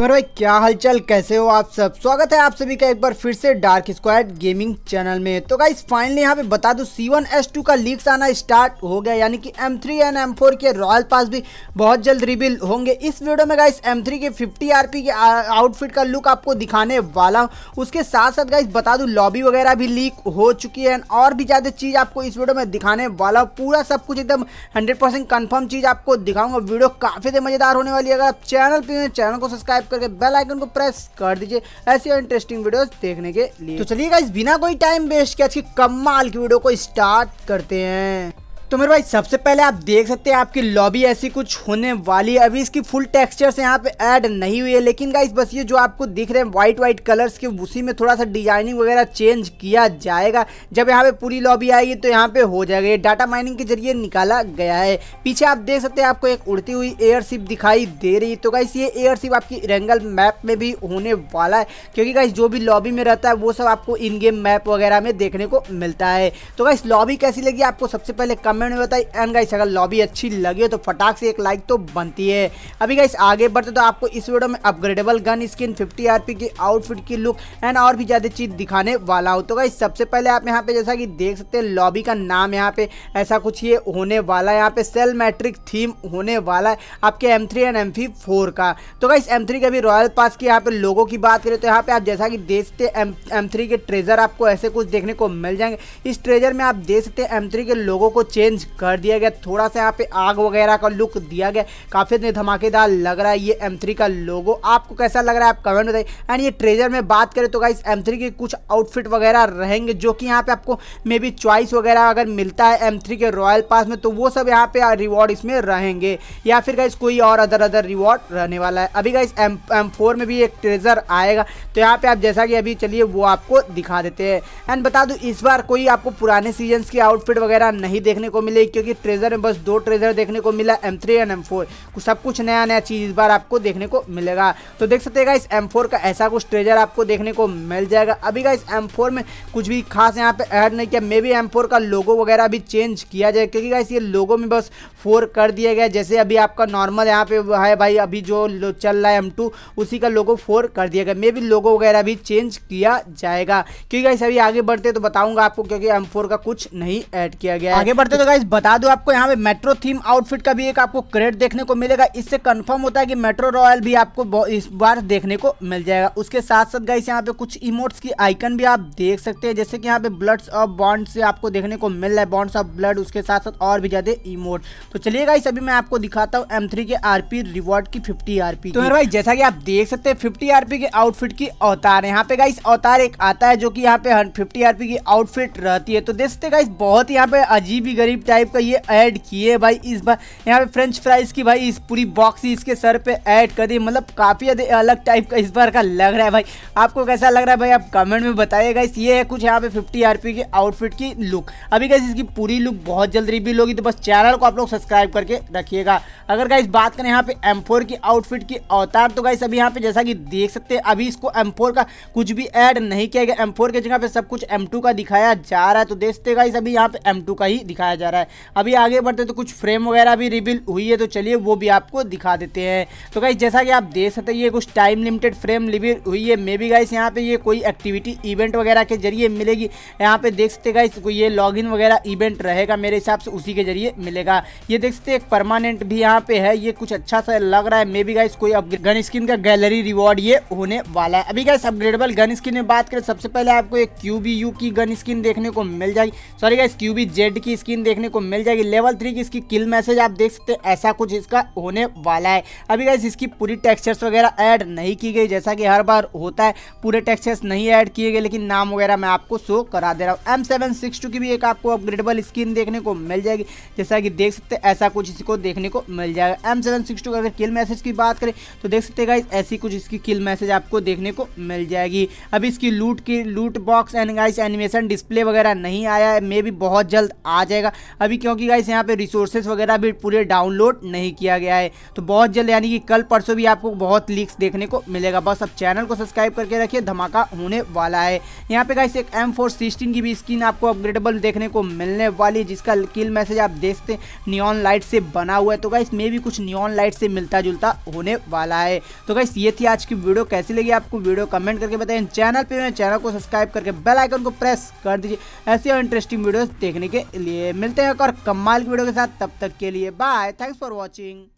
तो मेरे भाई क्या हालचाल कैसे हो आप सब स्वागत है आप सभी का एक बार फिर से डार्क स्क्वाड गेमिंग चैनल में तो गाइस फाइनली यहाँ पे बता एस टू का लीक्स आना स्टार्ट हो गया यानी कि M3 एंड एम के रॉयल पास भी बहुत जल्द रिबिल होंगे इस वीडियो में गाइस M3 के 50 आर के आउटफिट का लुक आपको दिखाने वाला हूँ उसके साथ साथ गाइस बता दूँ लॉबी वगैरह भी लीक हो चुकी है एंड और भी ज़्यादा चीज़ आपको इस वीडियो में दिखाने वाला हूँ पूरा सब कुछ एकदम हंड्रेड परसेंट चीज़ आपको दिखाऊंगा वीडियो काफ़ी मज़ेदार होने वाली है अगर आप चैनल पर चैनल को सब्सक्राइब करके बेल आइकन को प्रेस कर दीजिए ऐसी इंटरेस्टिंग वीडियो देखने के लिए तो चलिएगा इस बिना कोई टाइम वेस्ट किया कमाल की वीडियो को स्टार्ट करते हैं तो मेरे भाई सबसे पहले आप देख सकते हैं आपकी लॉबी ऐसी कुछ होने वाली है अभी इसकी फुल टेक्सचर्स यहाँ पे ऐड नहीं हुई है लेकिन गाइस बस ये जो आपको दिख रहे हैं वाइट व्हाइट कलर्स के उसी में थोड़ा सा डिजाइनिंग वगैरह चेंज किया जाएगा जब यहाँ पे पूरी लॉबी आएगी तो यहाँ पे हो जाएगा ये डाटा माइनिंग के जरिए निकाला गया है पीछे आप देख सकते हैं आपको एक उड़ती हुई एयरशिप दिखाई दे रही है तो गाइस ये एयरशिप आपकी रेंगल मैप में भी होने वाला है क्योंकि गाइस जो भी लॉबी में रहता है वो सब आपको इन गेम मैप वगैरह में देखने को मिलता है तो गाइस लॉबी कैसी लगी आपको सबसे पहले कमेंट कमेंट में बताइए एंड गाइस अगर लॉबी अच्छी लगी हो तो फटाक से एक लाइक तो बनती है अभी गाइस आगे बढ़ते तो आपको इस वीडियो में upgradeable gun skin fifty RP की आउटफिट की लुक एंड और भी ज़्यादा चीज़ दिखाने वाला हो तो गाइस सबसे पहले आप यहाँ पे जैसा कि देख सकते हैं लॉबी का नाम यहाँ पे ऐसा कुछ ये होने वाला है यहाँ पे सेल मैट्रिक थीम होने वाला है आपके एम एंड एम का तो गाइस एम का भी रॉयल पास की यहाँ पे लोगों की बात करें तो यहाँ पे आप जैसा कि देख सकते एम थ्री के ट्रेजर आपको ऐसे कुछ देखने को मिल जाएंगे इस ट्रेजर में आप देख सकते हैं एम के लोगों को चेंज चेंज कर दिया गया थोड़ा सा यहाँ पे आग वगैरह का लुक दिया गया काफ़ी इतने धमाकेदार लग रहा है ये एम का लोगो आपको कैसा लग रहा है आप कमेंट बताइए एंड ये ट्रेजर में बात करें तो गाइस एम के कुछ आउटफिट वगैरह रहेंगे जो कि यहाँ पे आपको मे बी चॉइस वगैरह अगर मिलता है एम के रॉयल पास में तो वो सब यहाँ पे रिवॉर्ड इसमें रहेंगे या फिर गाइस कोई और अदर अदर रिवॉर्ड रहने वाला है अभी गाइस एम एम में भी एक ट्रेजर आएगा तो यहाँ पे आप जैसा कि अभी चलिए वो आपको दिखा देते हैं एंड बता दूँ इस बार कोई आपको पुराने सीजन की आउटफिट वगैरह नहीं देखने को को मिलेगी क्योंकि ट्रेजर में बस दो ट्रेजर देखने को मिला M three and M four सब कुछ नया नया चीज़ इस बार आपको देखने को मिलेगा तो देख सकते हैं इस एम फोर का ऐसा कुछ ट्रेजर आपको देखने को मिल जाएगा अभी का इस एम फोर में कुछ भी खास यहाँ पे ऐड नहीं किया मे बी एम फोर का लोगो वगैरह भी चेंज किया जाए क्योंकि गाइस ये लोगो में बस फोर कर दिया गया जैसे अभी आपका नॉर्मल यहाँ पे है भाई अभी जो चल रहा है एम टू उसी का लोगो फोर कर दिया गया मे बी लोगो वगैरह भी चेंज किया जाएगा क्योंकि गाइस अभी आगे बढ़ते तो बताऊंगा आपको क्योंकि एम का कुछ नहीं ऐड किया गया आगे बढ़ते तो इस बता दो आपको यहाँ पे मेट्रो थीम आउटफिट का भी एक आपको क्रेड देखने को मिलेगा इससे कंफर्म होता है कि मेट्रो रॉयल भी आपको इस बार देखने को मिल जाएगा उसके साथ साथ गाइस यहाँ पे कुछ इमोट्स की आइकन भी आप देख सकते हैं जैसे कि यहाँ पे ब्लड्स ऑफ बॉन्ड से आपको देखने को मिल रहा है बॉन्ड्स ऑफ ब्लड उसके साथ साथ और भी ज्यादा इमोट तो चलिए गाइस अभी मैं आपको दिखाता हूँ एम के आर रिवॉर्ड की फिफ्टी आर तो मेरे भाई जैसा कि आप देख सकते हैं फिफ्टी आर के आउटफिट की अवतार यहाँ पे गाइस अवतार एक आता है जो की यहाँ पे फिफ्टी आर की आउटफिट रहती है तो देख सकते गाइस बहुत यहाँ पे अजीब गरीब डिप टाइप का ये ऐड किए भाई इस बार यहाँ पे फ्रेंच फ्राइज की भाई इस पूरी बॉक्स ही इसके सर पे ऐड कर दी मतलब काफ़ी अलग टाइप का इस बार का लग रहा है भाई आपको कैसा लग रहा है भाई आप कमेंट में बताइएगा इस ये है कुछ यहाँ पे फिफ्टी आर की आउटफिट की लुक अभी कैसे इसकी पूरी लुक बहुत जल्द रिव्यू होगी तो बस चैनल को आप लोग सब्सक्राइब करके रखिएगा अगर गाइस बात करें यहाँ पे एम की आउटफिट की अवतार तो गाइस अभी यहाँ पे जैसा कि देख सकते हैं अभी इसको एम का कुछ भी ऐड नहीं किया गया एम फोर की जगह पे सब कुछ एम का दिखाया जा रहा है तो देखते गाइस अभी यहाँ पे एम का ही दिखाया जा रहा है अभी आगे बढ़ते तो कुछ फ्रेम वगैरह भी रिवील हुई है तो चलिए वो भी आपको दिखा देते हैं तो गाइस जैसा कि आप देख सकते हैं ये कुछ टाइम लिमिटेड फ्रेम रिवील हुई है मे बी गाइस यहाँ पे ये कोई एक्टिविटी इवेंट वगैरह के जरिए मिलेगी यहाँ पे देख सकते गाइस कोई ये लॉगिन वगैरह इवेंट रहेगा मेरे हिसाब से उसी के जरिए मिलेगा ये देख सकते एक परमानेंट भी यहाँ पे है ये कुछ अच्छा सा लग रहा है मे बी गाइस कोई गन स्किन का गैलरी रिवॉर्ड ये होने वाला है अभी गाइस अपग्रेडेबल गन स्किन में बात करें सबसे पहले आपको एक क्यूबी की गन स्किन देखने को मिल जाएगी सॉरी गाइस क्यूबी की स्किन देखने को मिल जाएगी लेवल थ्री की इसकी किल मैसेज आप देख सकते हैं ऐसा कुछ इसका होने वाला है अभी गैस इसकी पूरी टेक्सचर्स वगैरह ऐड नहीं की गई जैसा कि हर बार होता है पूरे टेक्सचर्स नहीं ऐड किए गए लेकिन नाम वगैरह मैं आपको शो करा दे रहा हूँ एम सेवन सिक्स टू की भी एक आपको अपग्रेडेबल स्किन देखने को मिल जाएगी जैसा कि देख सकते हैं ऐसा कुछ इसको देखने को मिल जाएगा एम सेवन सिक्स टू अगर किल मैसेज की बात करें तो देख सकते गाइज ऐसी कुछ इसकी किल मैसेज आपको देखने को मिल जाएगी अभी इसकी लूट की loot box and guys animation display वगैरह नहीं आया है मे भी बहुत जल्द आ जाएगा अभी क्योंकि गाइस यहाँ पे रिसोर्सेस वगैरह भी पूरे डाउनलोड नहीं किया गया है तो बहुत जल्द यानी कि कल परसों भी आपको बहुत लीक्स देखने को मिलेगा बस अब चैनल को सब्सक्राइब करके रखिए धमाका होने वाला है यहाँ पे गाइस एक एम फोर सिक्सटीन की भी स्क्रीन आपको अपग्रेडेबल देखने को मिलने वाली है जिसका किल मैसेज आप देखते हैं नियॉन लाइट से बना हुआ है तो गाइस मे भी कुछ नियॉन लाइट से मिलता जुलता होने वाला है तो गाइस ये थी आज की वीडियो कैसी लगी आपको वीडियो कमेंट करके बताएं चैनल पे चैनल को सब्सक्राइब करके बेल आइकन को प्रेस कर दीजिए ऐसे इंटरेस्टिंग वीडियोस देखने के लिए मिल मिलते हैं एक और कमाल की वीडियो के साथ तब तक के लिए बाय थैंक्स फॉर वॉचिंग